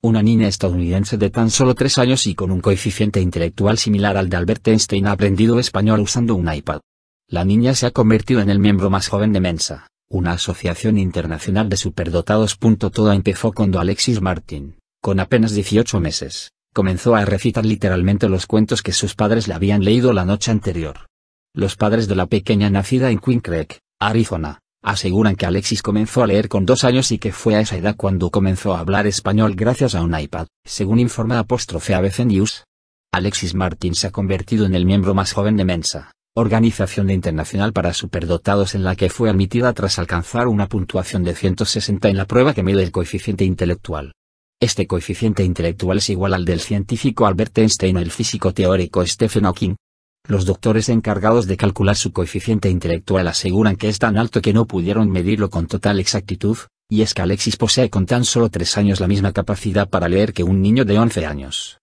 una niña estadounidense de tan solo tres años y con un coeficiente intelectual similar al de Albert Einstein ha aprendido español usando un iPad. La niña se ha convertido en el miembro más joven de Mensa, una asociación internacional de superdotados. Todo empezó cuando Alexis Martin, con apenas 18 meses, comenzó a recitar literalmente los cuentos que sus padres le habían leído la noche anterior. Los padres de la pequeña nacida en Queen Creek, Arizona, Aseguran que Alexis comenzó a leer con dos años y que fue a esa edad cuando comenzó a hablar español gracias a un iPad, según informa apóstrofe ABC News. Alexis Martin se ha convertido en el miembro más joven de Mensa, organización internacional para superdotados en la que fue admitida tras alcanzar una puntuación de 160 en la prueba que mide el coeficiente intelectual. Este coeficiente intelectual es igual al del científico Albert Einstein o el físico teórico Stephen Hawking, los doctores encargados de calcular su coeficiente intelectual aseguran que es tan alto que no pudieron medirlo con total exactitud, y es que Alexis posee con tan solo tres años la misma capacidad para leer que un niño de 11 años.